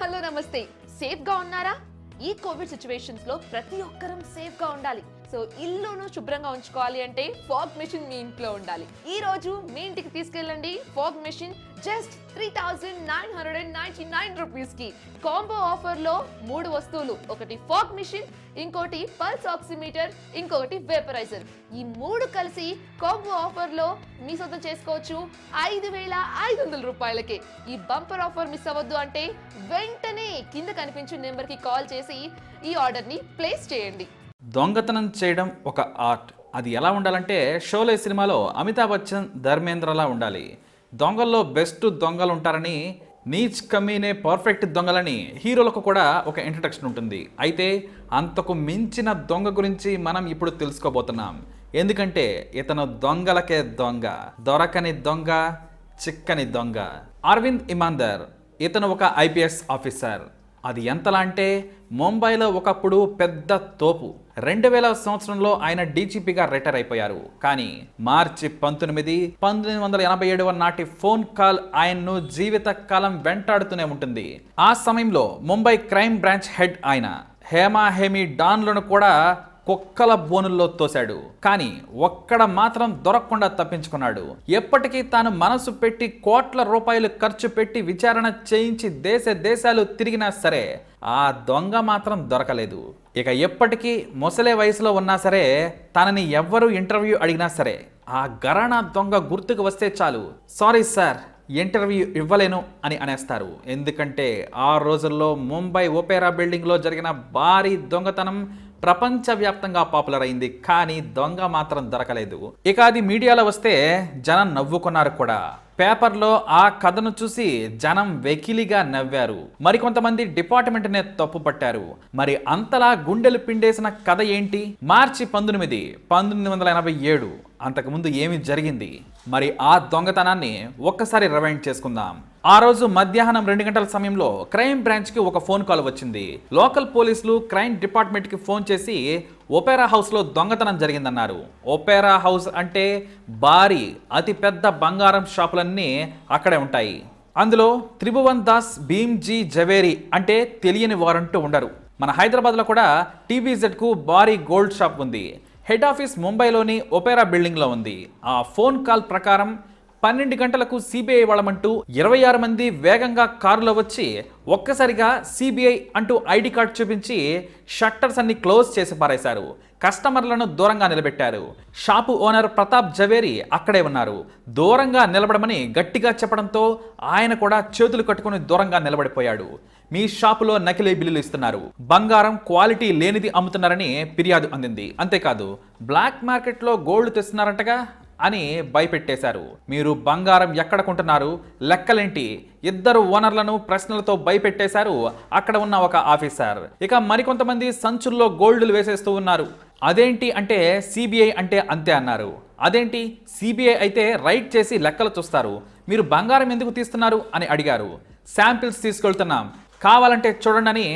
hello నమస్తే safe గా ఉన్నారా ఈ కోవిడ్ సిచ్యువేషన్స్ లో ప్రతి ఒక్కరం సేఫ్ గా ఉండాలి సో ఇల్లును శుభ్రంగా ఉంచుకోవాలి అంటే ఫాగ్ మెషిన్ మీ ఇంట్లో ఉండాలి ఈ రోజు మీ ఇంటికి తీసుకెళ్ళండి fog machine just three thousand nine hundred and ninety nine rupees కి కాంబో ఆఫర్ లో మూడు వస్తువులు ఒకటి ఫాగ్ మిషన్ ఇంకోటి పల్స్ ఆక్సిమీటర్ ఇంకొకటి వేపరైజర్ ఈ మూడు కలిసి కాంబో ఆఫర్ లో మీ సొంతం చేసుకోవచ్చు ఐదు వేల ఐదు వందల రూపాయలకి ఈ బంపర్ ఆఫర్ మిస్ అవ్వద్దు అంటే వెంటనే కింద కనిపించిన నెంబర్ కి కాల్ చేసి ఈ ఆర్డర్ ని ప్లేస్ చేయండి దొంగతనం చేయడం ఒక ఆర్ట్ అది ఎలా ఉండాలంటే షోలే సినిమాలో అమితాబ్ బచ్చన్ ధర్మేంద్రలా ఉండాలి దొంగల్లో బెస్ట్ దొంగలు ఉంటారని నీచ్ కమీనే పర్ఫెక్ట్ దొంగలని హీరోలకు కూడా ఒక ఇంట్రడక్షన్ ఉంటుంది అయితే అంతకు మించిన దొంగ గురించి మనం ఇప్పుడు తెలుసుకోబోతున్నాం ఎందుకంటే ఇతను దొంగలకే దొంగ దొరకని దొంగ చిక్కని దొంగ అరవింద్ ఇమాందర్ ఇతను ఒక ఐపీఎస్ ఆఫీసర్ అది ఎంతలా అంటే ముంబైలో ఒకప్పుడు పెద్ద తోపు రెండు వేల సంవత్సరంలో ఆయన డీజీపీగా రిటైర్ అయిపోయారు కానీ మార్చి పంతొమ్మిది పంతొమ్మిది వందల ఎనభై ఏడవ నాటి ఫోన్ కాల్ ఆయన్ను జీవితకాలం వెంటాడుతూనే ఉంటుంది ఆ సమయంలో ముంబై క్రైమ్ బ్రాంచ్ హెడ్ ఆయన హేమా హేమి డాన్లను కూడా కుక్కల బోనుల్లో తోశాడు కానీ ఒక్కడ మాత్రం దొరకకుండా తప్పించుకున్నాడు ఎప్పటికీ తాను మనసు పెట్టి కోట్ల రూపాయలు ఖర్చు పెట్టి విచారణ చేయించి దేశ దేశాలు తిరిగినా సరే ఆ దొంగ మాత్రం దొరకలేదు ఇక ఎప్పటికీ ముసలే వయసులో ఉన్నా సరే తనని ఎవ్వరూ ఇంటర్వ్యూ అడిగినా సరే ఆ గరణ దొంగ గుర్తుకు వస్తే చాలు సారీ సార్ ఇంటర్వ్యూ ఇవ్వలేను అని అనేస్తారు ఎందుకంటే ఆ రోజుల్లో ముంబై ఓపెరా బిల్డింగ్లో జరిగిన భారీ దొంగతనం ప్రపంచవ్యాప్తంగా పాపులర్ అయింది కానీ దొంగ మాత్రం దొరకలేదు ఇక అది మీడియాలో వస్తే జనం నవ్వుకున్నారు కూడా పేపర్లో ఆ కథను చూసి జనం వెకిలిగా నవ్వారు మరికొంతమంది డిపార్ట్మెంట్నే తప్పు పట్టారు మరి అంతలా గుండెలు పిండేసిన కథ ఏంటి మార్చి పంతొమ్మిది పంతొమ్మిది వందల ఎనభై ఏడు అంతకుముందు ఏమి జరిగింది మరి ఆ దొంగతనాన్ని ఒక్కసారి రివైండ్ చేసుకుందాం ఆ రోజు మధ్యాహ్నం రెండు గంటల సమయంలో క్రైమ్ బ్రాంచ్కి ఒక ఫోన్ కాల్ వచ్చింది లోకల్ పోలీసులు క్రైమ్ డిపార్ట్మెంట్కి ఫోన్ చేసి ఒపేరా హౌస్లో దొంగతనం జరిగిందన్నారు ఒపేరా హౌస్ అంటే భారీ అతిపెద్ద బంగారం షాపులన్నీ అక్కడే ఉంటాయి అందులో త్రిభువన్ దాస్ భీమ్జీ జవేరి అంటే తెలియని వారంటూ ఉండరు మన హైదరాబాద్లో కూడా టీవీజెడ్కు భారీ గోల్డ్ షాప్ ఉంది హెడ్ ఆఫీస్ ముంబైలోని ఒపేరా బిల్డింగ్లో ఉంది ఆ ఫోన్ కాల్ ప్రకారం పన్నెండు గంటలకు సిబిఐ వాళ్ళమంటూ ఇరవై ఆరు మంది వేగంగా కారులో వచ్చి ఒక్కసారిగా సిబిఐ అంటూ ఐడి కార్డు చూపించి షట్టర్స్ అన్ని క్లోజ్ చేసి పారేశారు కస్టమర్లను దూరంగా నిలబెట్టారు షాపు ఓనర్ ప్రతాప్ జవేరి అక్కడే ఉన్నారు దూరంగా నిలబడమని గట్టిగా చెప్పడంతో ఆయన కూడా చేతులు కట్టుకుని దూరంగా నిలబడిపోయాడు మీ షాపులో నకిలీ బిల్లులు ఇస్తున్నారు బంగారం క్వాలిటీ లేనిది అమ్ముతున్నారని ఫిర్యాదు అందింది అంతేకాదు బ్లాక్ మార్కెట్లో గోల్డ్ తెస్తున్నారంటగా అని భయపెట్టేశారు మీరు బంగారం ఎక్కడ కొంటున్నారు లెక్కలేంటి ఇద్దరు ఓనర్లను ప్రశ్నలతో భయపెట్టేశారు అక్కడ ఉన్న ఒక ఆఫీసర్ ఇక మరికొంతమంది సంచుల్లో గోల్డ్లు వేసేస్తూ ఉన్నారు అదేంటి అంటే సిబిఐ అంటే అంతే అన్నారు అదేంటి సిబిఐ అయితే రైట్ చేసి లెక్కలు చూస్తారు మీరు బంగారం ఎందుకు తీస్తున్నారు అని అడిగారు శాంపిల్స్ తీసుకెళ్తున్నాం కావాలంటే చూడండి అని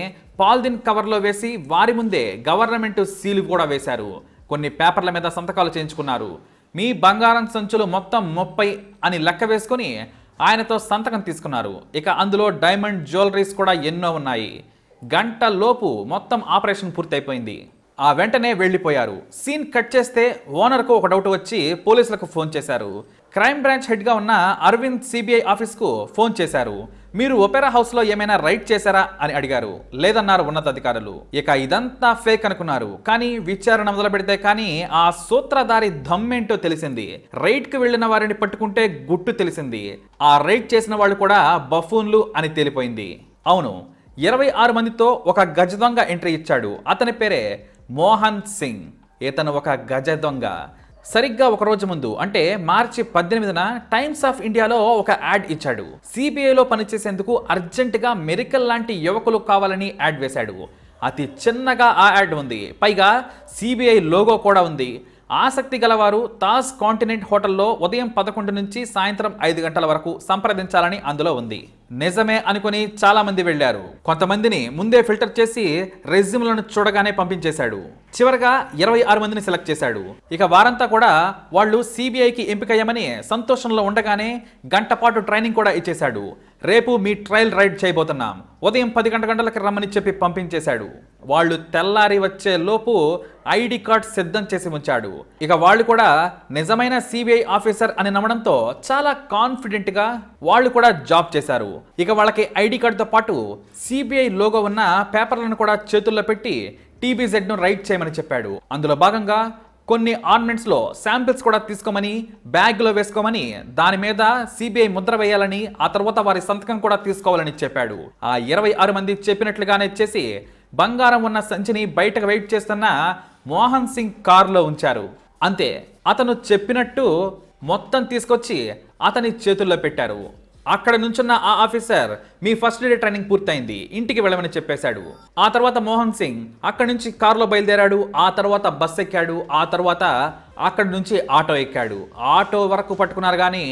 పాల్దిన్ కవర్లో వేసి వారి ముందే గవర్నమెంట్ సీలు కూడా వేశారు కొన్ని పేపర్ల మీద సంతకాలు చేయించుకున్నారు మీ బంగారం సంచులు మొత్తం ముప్పై అని లెక్క వేసుకొని ఆయనతో సంతకం తీసుకున్నారు ఇక అందులో డైమండ్ జ్యువెలరీస్ కూడా ఎన్నో ఉన్నాయి గంట లోపు మొత్తం ఆపరేషన్ పూర్తయిపోయింది ఆ వెంటనే వెళ్ళిపోయారు సీన్ కట్ చేస్తే ఓనర్కు ఒక డౌట్ వచ్చి పోలీసులకు ఫోన్ చేశారు క్రైమ్ బ్రాంచ్ హెడ్గా ఉన్న అరవింద్ సిబిఐ ఆఫీస్కు ఫోన్ చేశారు మీరు ఒపెరా హౌస్లో ఏమైనా రైట్ చేశారా అని అడిగారు లేదన్నారు ఉన్నతాధికారులు ఇక ఇదంతా ఫేక్ అనుకున్నారు కానీ విచారణ మొదలు పెడితే కానీ ఆ సూత్రధారి దమ్మేంటో తెలిసింది రైట్కి వెళ్లిన వారిని పట్టుకుంటే గుట్టు తెలిసింది ఆ రైట్ చేసిన వాళ్ళు కూడా బఫూన్లు అని తేలిపోయింది అవును ఇరవై ఆరు మందితో ఒక గజ దొంగ ఎంట్రీ ఇచ్చాడు అతని పేరే మోహన్ సింగ్ ఇతను ఒక గజ దొంగ సరిగ్గా ఒక రోజు ముందు అంటే మార్చి పద్దెనిమిదిన టైమ్స్ ఆఫ్ ఇండియాలో ఒక యాడ్ ఇచ్చాడు సిబిఐలో పనిచేసేందుకు అర్జెంటుగా మెరికల్ లాంటి యువకులు కావాలని యాడ్ వేశాడు అతి చిన్నగా ఆ యాడ్ ఉంది పైగా సిబిఐ లోగో కూడా ఉంది ఆసక్తి గలవారు తాజ్ కాంటినెంట్ హోటల్లో ఉదయం పదకొండు నుంచి సాయంత్రం ఐదు గంటల వరకు సంప్రదించాలని అందులో ఉంది నిజమే అనుకుని చాలామంది వెళ్లారు కొంతమందిని ముందే ఫిల్టర్ చేసి రెజ్యూమ్లను చూడగానే పంపించేశాడు చివరగా ఇరవై ఆరు మందిని సెలెక్ట్ చేశాడు ఇక వారంతా కూడా వాళ్ళు సిబిఐకి ఎంపికయ్యామని సంతోషంలో ఉండగానే గంటపాటు ట్రైనింగ్ కూడా ఇచ్చేశాడు రేపు మీ ట్రయల్ రైడ్ చేయబోతున్నాం ఉదయం పది గంట గంటలకి రమ్మని చెప్పి పంపించేశాడు వాళ్ళు తెల్లారి వచ్చే లోపు ఐడి కార్డ్ సిద్ధం చేసి ఉంచాడు ఇక వాళ్ళు కూడా నిజమైన సిబిఐ ఆఫీసర్ అని నమ్మడంతో చాలా కాన్ఫిడెంట్గా వాళ్ళు కూడా జాబ్ చేశారు ఇక వాళ్ళకి ఐడి కార్డుతో పాటు సిబిఐ లోగో ఉన్న పేపర్లను కూడా చేతుల్లో పెట్టి ను రైట్ చేయమని చెప్పాడు అందులో భాగంగా కొన్ని లో శాంపిల్స్ కూడా తీసుకోమని బ్యాగ్లో వేసుకోమని దాని మీద సిబిఐ ముద్ర వేయాలని ఆ తర్వాత వారి సంతకం కూడా తీసుకోవాలని చెప్పాడు ఆ ఇరవై ఆరు మంది చెప్పినట్లుగానే చేసి బంగారం ఉన్న సంచిని బయటకు వెయిట్ చేస్తున్న మోహన్ సింగ్ కారులో ఉంచారు అంతే అతను చెప్పినట్టు మొత్తం తీసుకొచ్చి అతని చేతుల్లో పెట్టారు అక్కడ నుంచున్న ఆ ఆఫీసర్ మీ ఫస్ట్ డే ట్రైనింగ్ పూర్తయింది ఇంటికి వెళ్ళమని చెప్పేశాడు ఆ తర్వాత మోహన్ సింగ్ అక్కడి నుంచి కారులో బయలుదేరాడు ఆ తర్వాత బస్ ఎక్కాడు ఆ తర్వాత అక్కడి నుంచి ఆటో ఎక్కాడు ఆటో వరకు పట్టుకున్నారు కానీ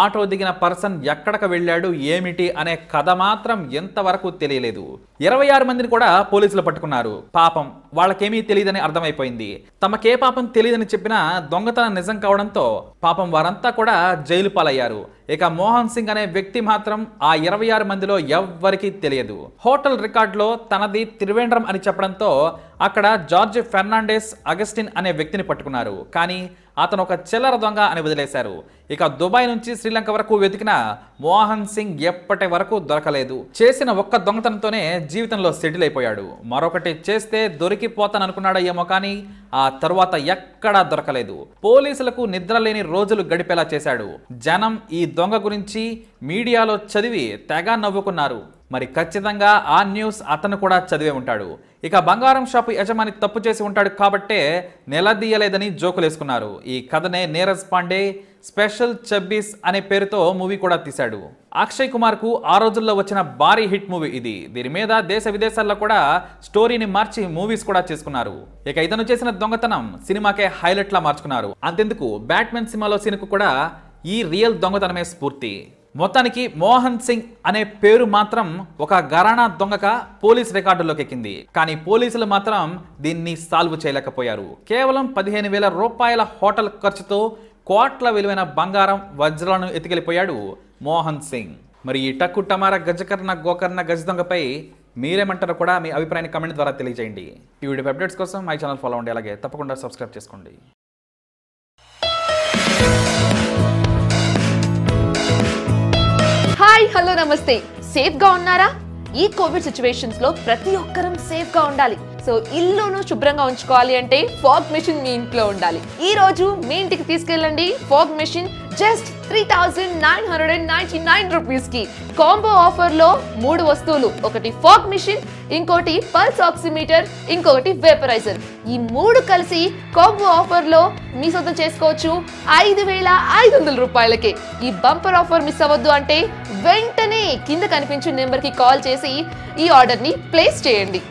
ఆటో దిగిన పర్సన్ ఎక్కడికి వెళ్ళాడు ఏమిటి అనే కథ మాత్రం ఎంతవరకు తెలియలేదు ఇరవై ఆరు మందిని కూడా పోలీసులు పట్టుకున్నారు పాపం వాళ్ళకేమీ తెలియదని అర్థమైపోయింది తమకే పాపం తెలియదని చెప్పిన దొంగతనం నిజం కావడంతో పాపం వారంతా కూడా జైలు పాలయ్యారు ఇక మోహన్ సింగ్ అనే వ్యక్తి మాత్రం ఆ ఇరవై ఆరు మందిలో ఎవ్వరికీ తెలియదు హోటల్ రికార్డులో తనది త్రివేంద్రం అని చెప్పడంతో అక్కడ జార్జ్ ఫెర్నాండెస్ అగస్టిన్ అనే వ్యక్తిని పట్టుకున్నారు కానీ అతను ఒక చిల్లర దొంగ అని వదిలేశారు ఇక దుబాయ్ నుంచి శ్రీలంక వరకు వెతికిన మోహన్ సింగ్ ఎప్పటి వరకు దొరకలేదు చేసిన ఒక్క దొంగతనంతోనే జీవితంలో సెటిల్ అయిపోయాడు మరొకటి చేస్తే దొరికిపోతాననుకున్నాడో ఏమో కానీ ఆ తరువాత ఎక్కడా దొరకలేదు పోలీసులకు నిద్ర లేని రోజులు గడిపేలా చేశాడు జనం ఈ దొంగ గురించి మీడియాలో చదివి తెగ నవ్వుకున్నారు మరి ఖచ్చితంగా ఆ న్యూస్ అతను కూడా చదివే ఉంటాడు ఇక బంగారం షాపు యజమాని తప్పు చేసి ఉంటాడు కాబట్టే నిలదీయలేదని జోకులేసుకున్నారు ఈ కథనే నీరజ్ పాండే స్పెషల్ చబ్బీస్ అనే పేరుతో మూవీ కూడా తీశాడు అక్షయ్ కుమార్కు ఆ రోజుల్లో వచ్చిన భారీ హిట్ మూవీ ఇది దీని మీద దేశ విదేశాల్లో కూడా స్టోరీని మార్చి మూవీస్ కూడా చేసుకున్నారు ఇక ఇతను చేసిన దొంగతనం సినిమాకే హైలైట్లా మార్చుకున్నారు అంతెందుకు బ్యాట్మెన్ సినిమాలో సీన్కు కూడా ఈ రియల్ దొంగతనమే స్ఫూర్తి మొత్తానికి మోహన్ సింగ్ అనే పేరు మాత్రం ఒక గరాణ దొంగక పోలీస్ రికార్డులోకి ఎక్కింది కానీ పోలీసులు మాత్రం దీన్ని సాల్వ్ చేయలేకపోయారు కేవలం పదిహేను వేల రూపాయల హోటల్ ఖర్చుతో కోట్ల విలువైన బంగారం వజ్రాలను ఎత్తికెళ్ళిపోయాడు మోహన్ సింగ్ మరి ఈ టక్కు టమారా గజకర్ణ గోకర్ణ గజ దొంగపై మీరేమంటారో కూడా మీ అభిప్రాయాన్ని కమెంట్ ద్వారా తెలియజేయండి ఈ వీడియో అప్డేట్స్ కోసం మై ఛానల్ ఫాలో అవ్వండి అలాగే తప్పకుండా సబ్స్క్రైబ్ చేసుకోండి హాయ్ హలో నమస్తే సేఫ్ గా ఉన్నారా ఈ కోవిడ్ సిచ్యువేషన్స్ లో ప్రతి ఒక్కరం సేఫ్ గా ఉండాలి సో ఇల్లును శుభ్రంగా ఉంచుకోవాలి అంటే ఫాగ్ మెషిన్ మీ ఇంట్లో ఉండాలి ఈ రోజు మీ ఇంటికి తీసుకెళ్ళండి fog machine just three thousand nine hundred and ninety nine రూపీస్కి కాంబో ఆఫర్లో మూడు వస్తువులు ఒకటి ఫాగ్ మిషన్ ఇంకోటి పల్స్ ఆక్సిమీటర్ ఇంకొకటి వేపరైజర్ ఈ మూడు కలిసి కాంబో ఆఫర్లో మీ సొంతం చేసుకోవచ్చు ఐదు వేల ఐదు వందల రూపాయలకే ఈ బంపర్ ఆఫర్ మిస్ అవ్వద్దు అంటే వెంటనే కింద కనిపించిన నెంబర్కి కాల్ చేసి ఈ ఆర్డర్ని ప్లేస్ చేయండి